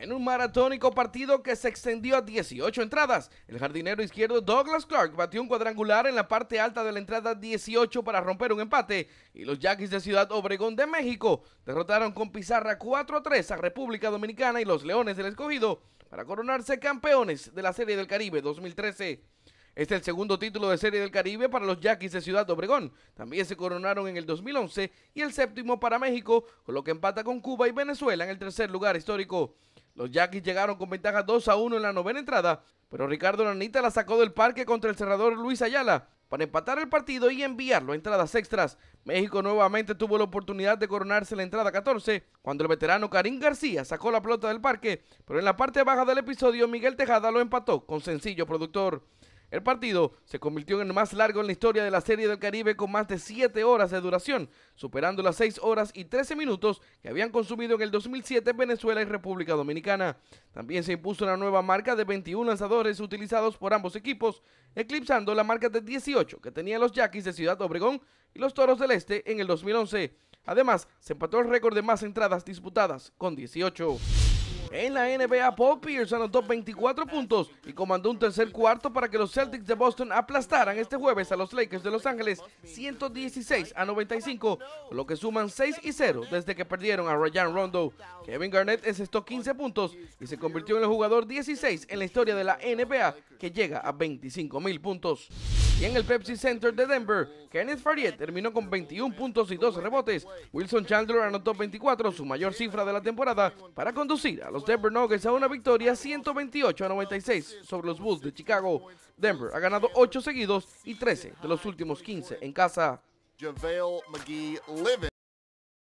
En un maratónico partido que se extendió a 18 entradas, el jardinero izquierdo Douglas Clark batió un cuadrangular en la parte alta de la entrada 18 para romper un empate y los Yankees de Ciudad Obregón de México derrotaron con pizarra 4 3 a República Dominicana y los Leones del Escogido para coronarse campeones de la Serie del Caribe 2013. Este es el segundo título de Serie del Caribe para los Yaquis de Ciudad Obregón. También se coronaron en el 2011 y el séptimo para México, con lo que empata con Cuba y Venezuela en el tercer lugar histórico. Los Yankees llegaron con ventaja 2 a 1 en la novena entrada, pero Ricardo Lanita la sacó del parque contra el cerrador Luis Ayala para empatar el partido y enviarlo a entradas extras. México nuevamente tuvo la oportunidad de coronarse en la entrada 14 cuando el veterano Karim García sacó la pelota del parque, pero en la parte baja del episodio Miguel Tejada lo empató con sencillo productor. El partido se convirtió en el más largo en la historia de la Serie del Caribe con más de 7 horas de duración, superando las 6 horas y 13 minutos que habían consumido en el 2007 Venezuela y República Dominicana. También se impuso una nueva marca de 21 lanzadores utilizados por ambos equipos, eclipsando la marca de 18 que tenían los Yaquis de Ciudad Obregón y los Toros del Este en el 2011. Además, se empató el récord de más entradas disputadas con 18. En la NBA, Paul Pierce anotó 24 puntos y comandó un tercer cuarto para que los Celtics de Boston aplastaran este jueves a los Lakers de Los Ángeles 116 a 95, lo que suman 6 y 0 desde que perdieron a Ryan Rondo. Kevin Garnett es esto 15 puntos y se convirtió en el jugador 16 en la historia de la NBA que llega a 25 mil puntos. Y en el Pepsi Center de Denver, Kenneth Farriet terminó con 21 puntos y 12 rebotes. Wilson Chandler anotó 24, su mayor cifra de la temporada, para conducir a los Denver Nuggets a una victoria 128 a 96 sobre los Bulls de Chicago. Denver ha ganado 8 seguidos y 13 de los últimos 15 en casa.